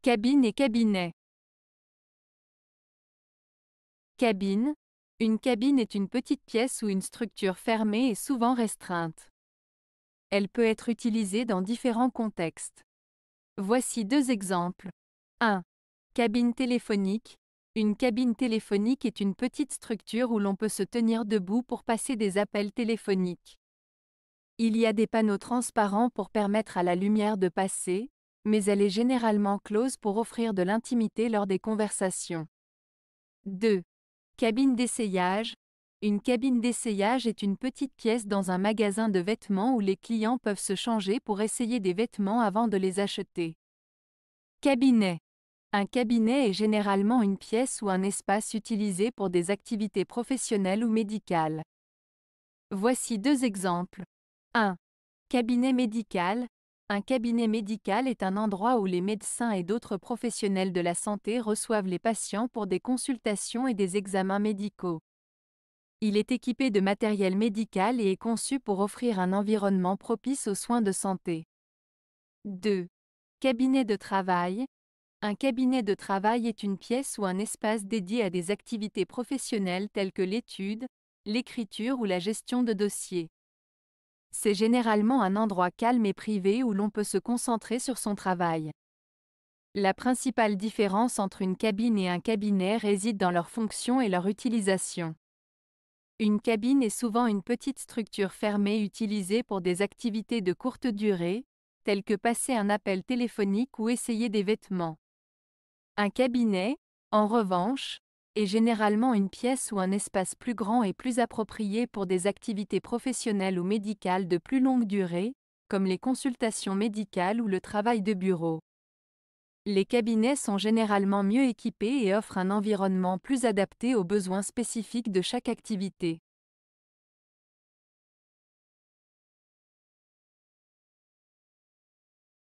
Cabine et cabinet. Cabine. Une cabine est une petite pièce ou une structure fermée et souvent restreinte. Elle peut être utilisée dans différents contextes. Voici deux exemples. 1. Cabine téléphonique. Une cabine téléphonique est une petite structure où l'on peut se tenir debout pour passer des appels téléphoniques. Il y a des panneaux transparents pour permettre à la lumière de passer, mais elle est généralement close pour offrir de l'intimité lors des conversations. 2. Cabine d'essayage. Une cabine d'essayage est une petite pièce dans un magasin de vêtements où les clients peuvent se changer pour essayer des vêtements avant de les acheter. Cabinet. Un cabinet est généralement une pièce ou un espace utilisé pour des activités professionnelles ou médicales. Voici deux exemples. 1. Cabinet médical, un cabinet médical est un endroit où les médecins et d'autres professionnels de la santé reçoivent les patients pour des consultations et des examens médicaux. Il est équipé de matériel médical et est conçu pour offrir un environnement propice aux soins de santé. 2. Cabinet de travail. Un cabinet de travail est une pièce ou un espace dédié à des activités professionnelles telles que l'étude, l'écriture ou la gestion de dossiers. C'est généralement un endroit calme et privé où l'on peut se concentrer sur son travail. La principale différence entre une cabine et un cabinet réside dans leur fonction et leur utilisation. Une cabine est souvent une petite structure fermée utilisée pour des activités de courte durée, telles que passer un appel téléphonique ou essayer des vêtements. Un cabinet, en revanche, est généralement une pièce ou un espace plus grand et plus approprié pour des activités professionnelles ou médicales de plus longue durée, comme les consultations médicales ou le travail de bureau. Les cabinets sont généralement mieux équipés et offrent un environnement plus adapté aux besoins spécifiques de chaque activité.